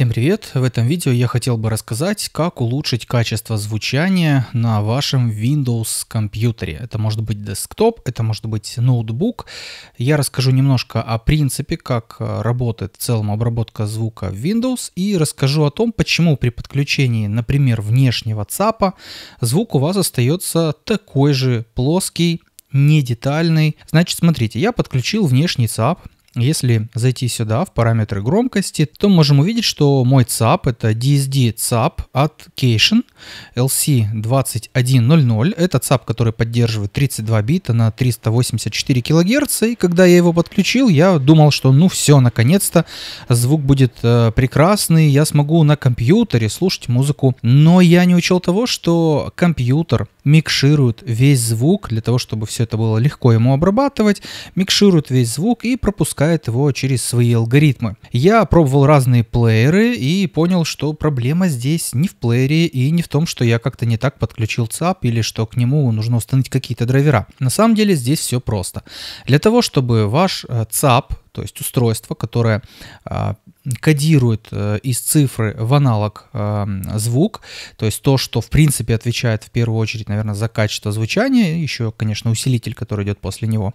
Всем привет! В этом видео я хотел бы рассказать, как улучшить качество звучания на вашем Windows компьютере. Это может быть десктоп, это может быть ноутбук. Я расскажу немножко о принципе, как э, работает в целом обработка звука в Windows и расскажу о том, почему при подключении, например, внешнего ЦАПа звук у вас остается такой же плоский, не детальный. Значит, смотрите, я подключил внешний ЦАП, если зайти сюда в параметры громкости, то можем увидеть, что мой ЦАП это DSD ЦАП от Cation LC2100. Это ЦАП, который поддерживает 32 бита на 384 кГц. И когда я его подключил, я думал, что ну все, наконец-то звук будет э, прекрасный, я смогу на компьютере слушать музыку. Но я не учел того, что компьютер микширует весь звук для того, чтобы все это было легко ему обрабатывать, микширует весь звук и пропускает пропускает его через свои алгоритмы. Я пробовал разные плееры и понял, что проблема здесь не в плеере и не в том, что я как-то не так подключил ЦАП или что к нему нужно установить какие-то драйвера. На самом деле здесь все просто. Для того, чтобы ваш э, ЦАП, то есть устройство, которое а, кодирует э, из цифры в аналог а, звук, то есть то, что в принципе отвечает в первую очередь, наверное, за качество звучания, еще, конечно, усилитель, который идет после него.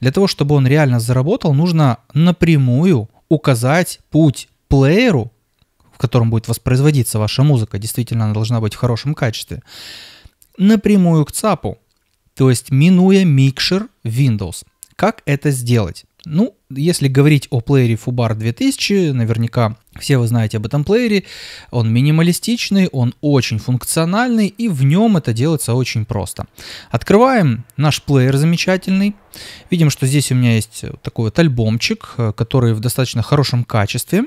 Для того, чтобы он реально заработал, нужно напрямую указать путь плееру, в котором будет воспроизводиться ваша музыка, действительно она должна быть в хорошем качестве, напрямую к ЦАПу, то есть минуя микшер Windows. Как это сделать? Ну, если говорить о плеере Fubar 2000, наверняка все вы знаете об этом плеере. Он минималистичный, он очень функциональный, и в нем это делается очень просто. Открываем наш плеер замечательный. Видим, что здесь у меня есть такой вот альбомчик, э, который в достаточно хорошем качестве.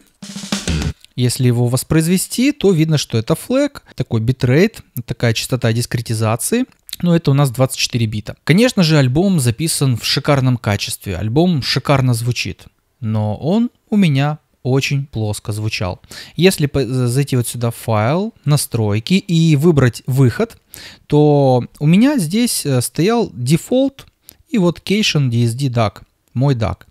Если его воспроизвести, то видно, что это флэг, такой битрейт, такая частота дискретизации. Но это у нас 24 бита. Конечно же, альбом записан в шикарном качестве. Альбом шикарно звучит. Но он у меня очень плоско звучал. Если зайти вот сюда в файл, настройки и выбрать выход, то у меня здесь э, стоял дефолт и вот Cation DSD DAC, мой DAC.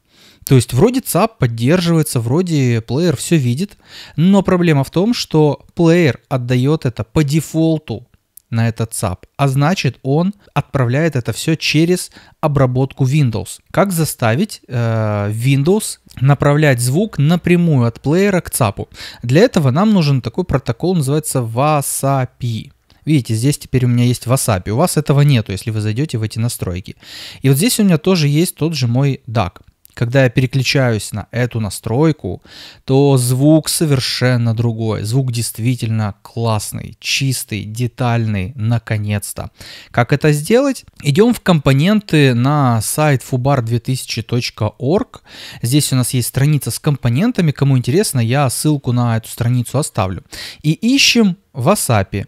То есть вроде ЦАП поддерживается, вроде плеер все видит, но проблема в том, что плеер отдает это по дефолту на этот ЦАП, а значит он отправляет это все через обработку Windows. Как заставить э, Windows направлять звук напрямую от плеера к ЦАПу? Для этого нам нужен такой протокол, называется WASAPI. Видите, здесь теперь у меня есть WhatsApp. У вас этого нету, если вы зайдете в эти настройки. И вот здесь у меня тоже есть тот же мой DAC. Когда я переключаюсь на эту настройку, то звук совершенно другой. Звук действительно классный, чистый, детальный, наконец-то. Как это сделать? Идем в компоненты на сайт fubar2000.org. Здесь у нас есть страница с компонентами. Кому интересно, я ссылку на эту страницу оставлю. И ищем в WhatsApp.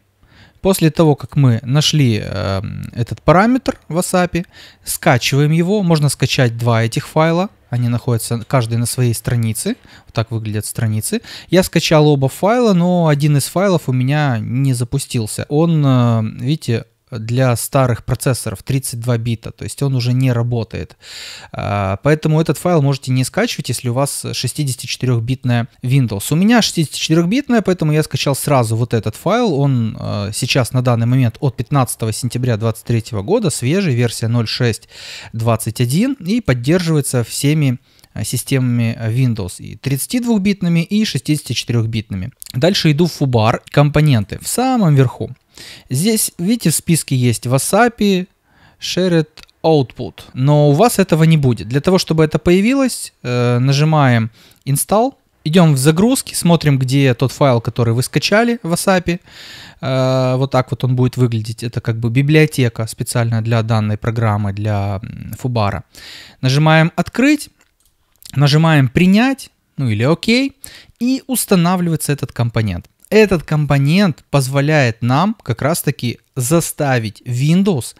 После того, как мы нашли э, этот параметр в WhatsApp, скачиваем его. Можно скачать два этих файла они находятся каждый на своей странице. Вот так выглядят страницы. Я скачал оба файла, но один из файлов у меня не запустился. Он, э, видите, для старых процессоров 32 бита, то есть он уже не работает. А, поэтому этот файл можете не скачивать, если у вас 64-битная Windows. У меня 64-битная, поэтому я скачал сразу вот этот файл. Он а, сейчас на данный момент от 15 сентября 2023 года, свежий, версия 0621 и поддерживается всеми а, системами Windows и 32-битными и 64-битными. Дальше иду в фубар, компоненты, в самом верху. Здесь, видите, в списке есть Wasapi, Shared Output, но у вас этого не будет. Для того, чтобы это появилось, э, нажимаем Install, идем в загрузки, смотрим, где тот файл, который вы скачали в Wasapi. Э, вот так вот он будет выглядеть. Это как бы библиотека специально для данной программы, для Фубара. Нажимаем «Открыть», нажимаем «Принять», ну или «Ок», и устанавливается этот компонент этот компонент позволяет нам как раз-таки заставить Windows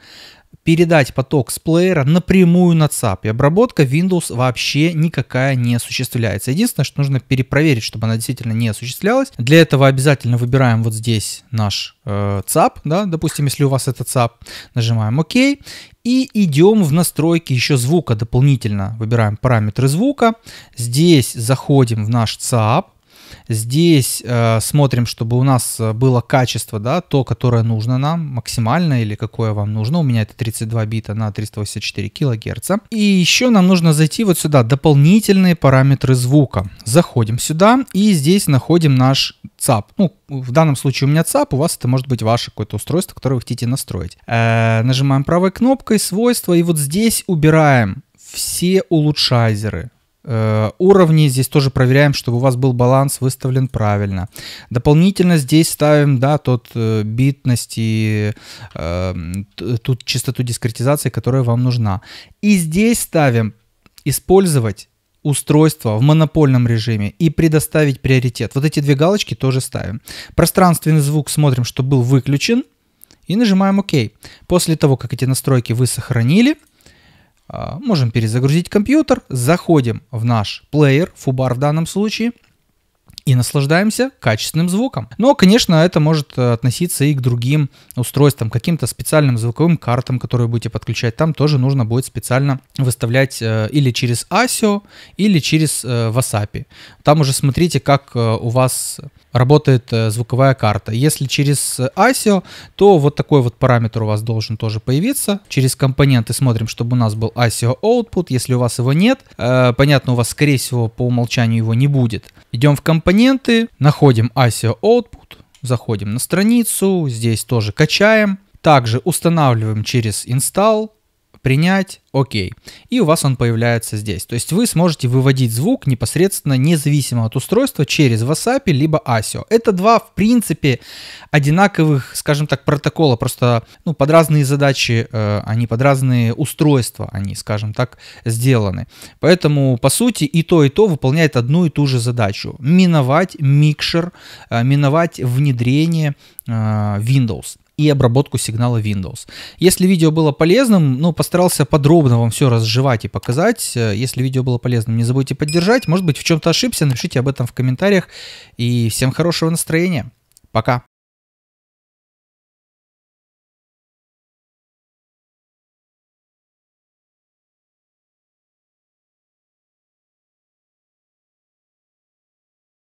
передать поток с плеера напрямую на цап. И обработка Windows вообще никакая не осуществляется. Единственное, что нужно перепроверить, чтобы она действительно не осуществлялась. Для этого обязательно выбираем вот здесь наш э, ЦАП, да, допустим, если у вас это ЦАП, нажимаем ОК. И идем в настройки еще звука дополнительно. Выбираем параметры звука. Здесь заходим в наш ЦАП. Здесь э, смотрим, чтобы у нас э, было качество, да, то, которое нужно нам, максимально или какое вам нужно. У меня это 32 бита на 384 килогерца. И еще нам нужно зайти вот сюда, дополнительные параметры звука. Заходим сюда и здесь находим наш ЦАП. Ну, в данном случае у меня ЦАП, у вас это может быть ваше какое-то устройство, которое вы хотите настроить. Э, нажимаем правой кнопкой, свойства, и вот здесь убираем все улучшайзеры, Э, уровни здесь тоже проверяем, чтобы у вас был баланс выставлен правильно. Дополнительно здесь ставим, да, тот э, битность и э, тут частоту дискретизации, которая вам нужна. И здесь ставим использовать устройство в монопольном режиме и предоставить приоритет. Вот эти две галочки тоже ставим. Пространственный звук смотрим, что был выключен и нажимаем ОК. После того, как эти настройки вы сохранили – а, можем перезагрузить компьютер, заходим в наш плеер, фубар в данном случае – и наслаждаемся качественным звуком. Но, конечно, это может э, относиться и к другим устройствам, каким-то специальным звуковым картам, которые будете подключать. Там тоже нужно будет специально выставлять э, или через ASIO, или через WhatsApp. Э, Там уже смотрите, как у вас работает звуковая карта. Если через ASIO, то вот такой вот параметр у вас должен тоже появиться. Через компоненты смотрим, чтобы у нас был ASIO output. Если у вас его нет, понятно, у вас, скорее всего, по умолчанию его не будет. Идем в компоненты компоненты, находим ICO Output, заходим на страницу, здесь тоже качаем. Также устанавливаем через install принять, окей. И у вас он появляется здесь. То есть вы сможете выводить звук непосредственно независимо от устройства через WhatsApp либо ASIO. Это два, в принципе, одинаковых, скажем так, протокола, просто ну, под разные задачи, э, они под разные устройства, они, скажем так, сделаны. Поэтому, по сути, и то, и то выполняет одну и ту же задачу. Миновать микшер, э, миновать внедрение э, Windows и обработку сигнала Windows. Если видео было полезным, ну, постарался подробно вам все разжевать и показать. Если видео было полезным, не забудьте поддержать. Может быть, в чем-то ошибся, напишите об этом в комментариях. И всем хорошего настроения. Пока.